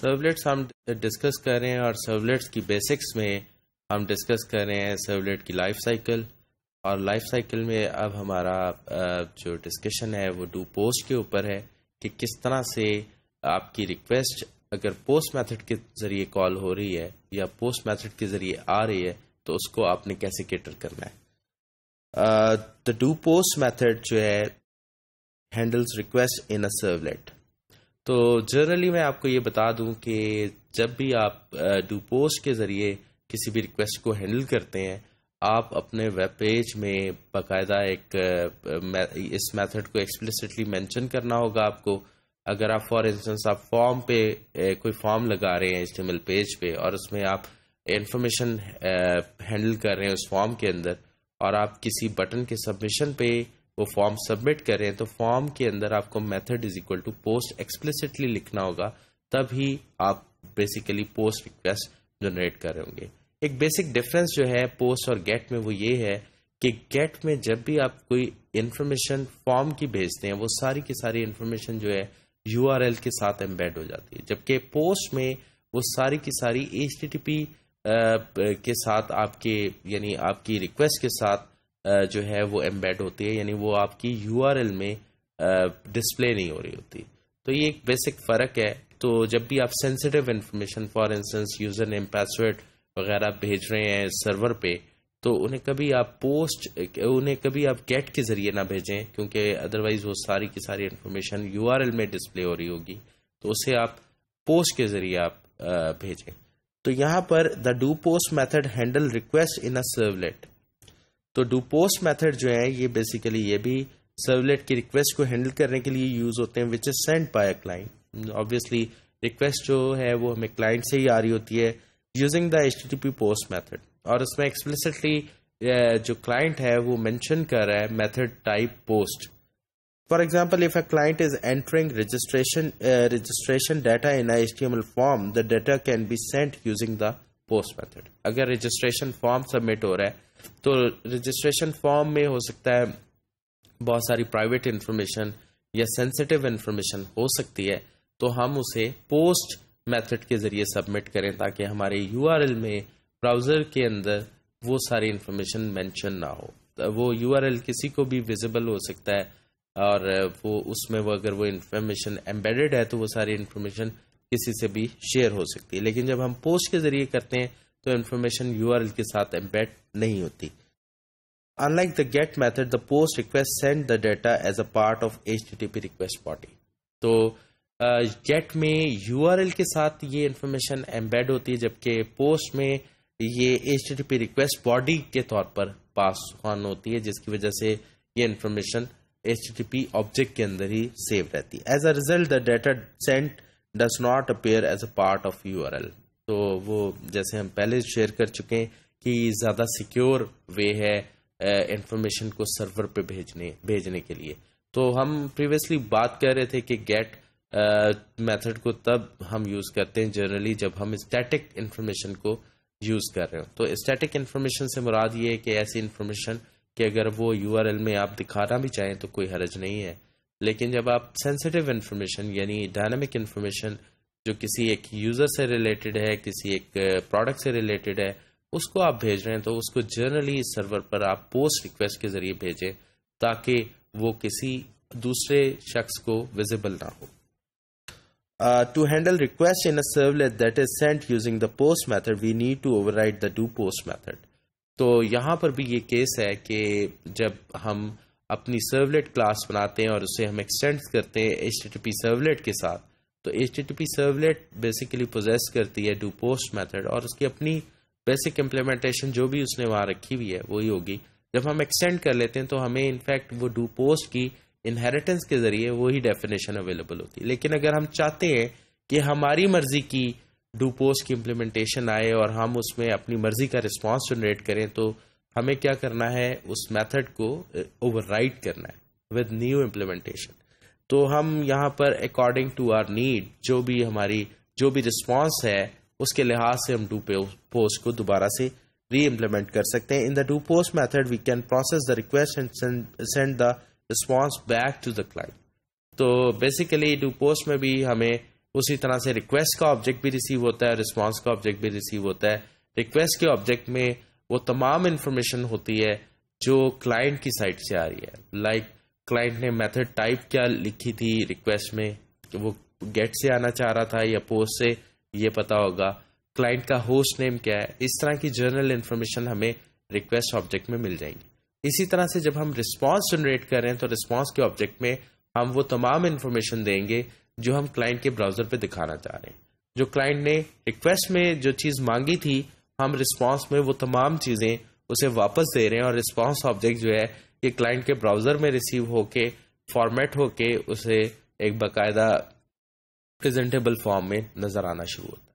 servlets हम discuss कर रहे हैं और सर्वलेट्स की बेसिक्स में हम डिस्कस कर रहे हैं सर्वलेट की लाइफ साइकिल और लाइफ साइकिल में अब हमारा जो डिस्कशन है वो डू पोस्ट के ऊपर है कि किस तरह से आपकी रिक्वेस्ट अगर पोस्ट मेथड के जरिए कॉल हो रही है या पोस्ट मेथड के जरिए आ रही है तो उसको आपने कैसे केटर करना है द डू पोस्ट मेथड जो है handles request in a servlet तो जनरली मैं आपको ये बता दूं कि जब भी आप पोस्ट के ज़रिए किसी भी रिक्वेस्ट को हैंडल करते हैं आप अपने वेब पेज में बाकायदा एक इस मेथड को एक्सप्लिसिटली मेंशन करना होगा आपको अगर आप फॉर इंस्टेंस आप फॉर्म पे कोई फॉर्म लगा रहे हैं इस्तेमाल पेज पे और उसमें आप इंफॉर्मेशन हैंडल कर रहे हैं उस फॉर्म के अंदर और आप किसी बटन के सबमिशन पे वो फॉर्म सबमिट कर रहे हैं तो फॉर्म के अंदर आपको method is equal to post explicitly लिखना होगा तभी आप बेसिकली पोस्ट रिक्वेस्ट जनरेट कर रहे होंगे एक बेसिक डिफरेंस जो है पोस्ट और गेट में वो ये है कि गेट में जब भी आप कोई इन्फॉर्मेशन फॉर्म की भेजते हैं वो सारी की सारी इन्फॉर्मेशन जो है यू के साथ एम्बेड हो जाती है जबकि पोस्ट में वो सारी की सारी एच के साथ आपके यानी आपकी रिक्वेस्ट के साथ जो है वो एम्बेड होती है यानी वो आपकी यू में डिस्प्ले नहीं हो रही होती तो ये एक बेसिक फ़र्क है तो जब भी आप sensitive information for instance user name password वगैरह भेज रहे हैं सर्वर पे तो उन्हें कभी आप पोस्ट उन्हें कभी आप गेट के ज़रिए ना भेजें क्योंकि अदरवाइज़ वो सारी की सारी इन्फॉर्मेशन यू में डिस्प्ले हो रही होगी तो उसे आप पोस्ट के ज़रिए आप भेजें तो यहां पर the do post method handle request in a servlet तो डू पोस्ट मैथड जो है ये बेसिकली ये भी सर्वलेट की रिक्वेस्ट को हैंडल करने के लिए यूज होते हैं which is send by client obviously request जो है वो हमें क्लाइंट से ही आ रही होती है using the H T post method और उसमें एक्सप्लिसिटली जो क्लाइंट है वो मैंशन कर रहा है method type post for example if a client is entering registration registration data in H T M L form the data can be sent using the post method अगर registration form submit हो रहा है तो registration form में हो सकता है बहुत सारी प्राइवेट इंफॉर्मेशन या सेंसिटिव इंफॉर्मेशन हो सकती है तो हम उसे पोस्ट मेथड के जरिए सबमिट करें ताकि हमारे यू में ब्राउजर के अंदर वो सारी इन्फॉर्मेशन मेंशन ना हो तो वो यू किसी को भी विजिबल हो सकता है और वो उसमें वो अगर वो इन्फॉर्मेशन एम्बेडेड है तो वो सारी इन्फॉर्मेशन किसी से भी शेयर हो सकती है लेकिन जब हम पोस्ट के जरिए करते हैं तो इन्फॉर्मेशन यू के साथ एम्बेड नहीं होती unlike the get method the post request send the data as a part of H request body तो गेट uh, में यू के साथ ये इन्फॉर्मेशन एम्बेड होती है जबकि पोस्ट में ये एच रिक्वेस्ट बॉडी के तौर पर पास ऑन होती है जिसकी वजह से ये इन्फॉर्मेशन एच ऑब्जेक्ट के अंदर ही सेव रहती है as a result the data sent does not appear as a part of U तो वो जैसे हम पहले शेयर कर चुके हैं कि ज़्यादा सिक्योर वे है इंफॉर्मेशन को सर्वर पे भेजने भेजने के लिए तो हम प्रीवियसली बात कर रहे थे कि गेट मेथड को तब हम यूज़ करते हैं जनरली जब हम स्टैटिक इंफॉर्मेशन को यूज़ कर रहे हो तो स्टैटिक इन्फॉर्मेशन से मुराद ये है कि ऐसी इन्फॉर्मेशन कि अगर वो यू में आप दिखाना भी चाहें तो कोई हरज नहीं है लेकिन जब आप सेंसिटिव इन्फॉर्मेशन यानी डायनामिक इन्फॉर्मेशन जो किसी एक यूज़र से रिलेटेड है किसी एक प्रोडक्ट से रिलेटेड है उसको आप भेज रहे हैं तो उसको जर्नली इस सर्वर पर आप पोस्ट रिक्वेस्ट के जरिए भेजें ताकि वो किसी दूसरे शख्स को विजिबल ना हो to handle request in a servlet that is sent using the post method we need to override the do post method तो यहां पर भी ये केस है कि जब हम अपनी सर्वलेट क्लास बनाते हैं और उसे हम एक्सटेंड करते हैं एच टी सर्वलेट के साथ तो H T servlet basically process करती है डू पोस्ट मैथड और उसकी अपनी बेसिक इम्प्लीमेंटेशन जो भी उसने वहाँ रखी हुई है वही होगी जब हम एक्सटेंड कर लेते हैं तो हमें इनफैक्ट वो डू पोस्ट की इनहेरिटेंस के जरिए वही डेफिनेशन अवेलेबल होती है लेकिन अगर हम चाहते हैं कि हमारी मर्जी की डू पोस्ट की इम्प्लीमेंटेशन आए और हम उसमें अपनी मर्जी का रिस्पॉन्स जनरेट करें तो हमें क्या करना है उस मेथड को ओवरराइड करना है विद न्यू इम्प्लीमेंटेशन तो हम यहाँ पर अकॉर्डिंग टू आर नीड जो भी हमारी जो भी रिस्पॉन्स है उसके लिहाज से हम डू पोस्ट को दोबारा से री इम्प्लीमेंट कर सकते हैं in the do post method we can process the request and send the response back to the client तो बेसिकली डू पोस्ट में भी हमें उसी तरह से रिक्वेस्ट का ऑब्जेक्ट भी रिसीव होता है रिस्पॉन्स का ऑब्जेक्ट भी रिसीव होता है रिक्वेस्ट के ऑब्जेक्ट में वो तमाम इन्फॉर्मेशन होती है जो क्लाइंट की साइड से आ रही है लाइक like, क्लाइंट ने मेथड टाइप क्या लिखी थी रिक्वेस्ट में कि वो गेट से आना चाह रहा था या पोस्ट से ये पता होगा क्लाइंट का होस्ट नेम क्या है इस तरह की जनरल इन्फॉर्मेशन हमें रिक्वेस्ट ऑब्जेक्ट में मिल जाएंगी इसी तरह से जब हम रिस्पॉन्स जनरेट कर रहे हैं तो रिस्पॉन्स के ऑब्जेक्ट में हम वो तमाम इन्फॉर्मेशन देंगे जो हम क्लाइंट के ब्राउजर पे दिखाना चाह रहे हैं जो क्लाइंट ने रिक्वेस्ट में जो चीज मांगी थी हम रिस्पॉन्स में वो तमाम चीज़ें उसे वापस दे रहे हैं और रिस्पॉन्स ऑब्जेक्ट जो है ये क्लाइंट के ब्राउज़र में रिसीव होके फॉर्मेट होके उसे एक बाकायदा प्रेजेंटेबल फॉर्म में नज़र आना शुरू होता है